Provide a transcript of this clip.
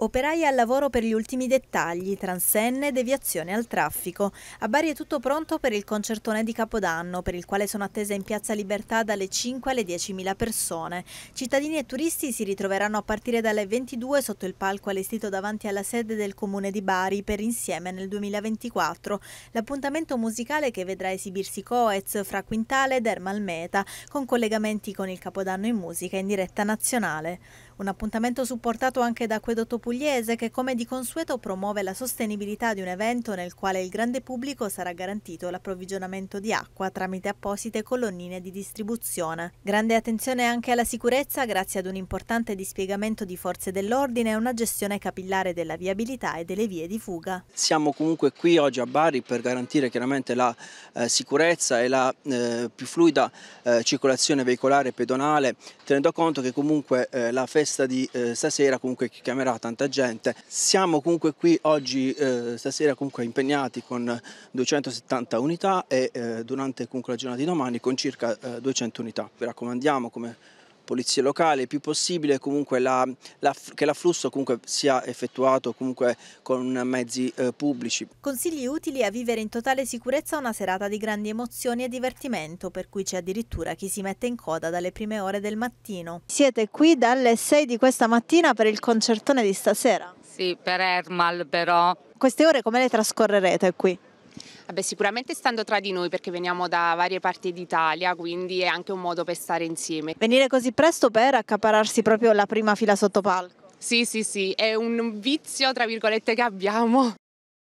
Operai al lavoro per gli ultimi dettagli, transenne, deviazione al traffico. A Bari è tutto pronto per il concertone di Capodanno, per il quale sono attese in Piazza Libertà dalle 5 alle 10.000 persone. Cittadini e turisti si ritroveranno a partire dalle 22 sotto il palco allestito davanti alla sede del comune di Bari per Insieme nel 2024, l'appuntamento musicale che vedrà esibirsi Coez, Fra Quintale ed Ermal Meta, con collegamenti con il Capodanno in musica in diretta nazionale. Un appuntamento supportato anche da Acquedotto Pugliese che come di consueto promuove la sostenibilità di un evento nel quale il grande pubblico sarà garantito l'approvvigionamento di acqua tramite apposite colonnine di distribuzione. Grande attenzione anche alla sicurezza grazie ad un importante dispiegamento di forze dell'ordine e una gestione capillare della viabilità e delle vie di fuga. Siamo comunque qui oggi a Bari per garantire chiaramente la eh, sicurezza e la eh, più fluida eh, circolazione veicolare e pedonale tenendo conto che comunque eh, la festa festa di eh, stasera comunque che chiamerà tanta gente. Siamo comunque qui oggi eh, stasera comunque impegnati con 270 unità e eh, durante comunque la giornata di domani con circa 200 eh, unità. Vi raccomandiamo come polizie locali il più possibile, comunque la, la, che l'afflusso comunque sia effettuato comunque con mezzi eh, pubblici. Consigli utili a vivere in totale sicurezza una serata di grandi emozioni e divertimento, per cui c'è addirittura chi si mette in coda dalle prime ore del mattino. Siete qui dalle 6 di questa mattina per il concertone di stasera? Sì, per Ermal però. Queste ore come le trascorrerete qui? Vabbè, sicuramente stando tra di noi perché veniamo da varie parti d'Italia, quindi è anche un modo per stare insieme. Venire così presto per accapararsi proprio la prima fila sotto palco? Sì, sì, sì, è un vizio tra virgolette che abbiamo.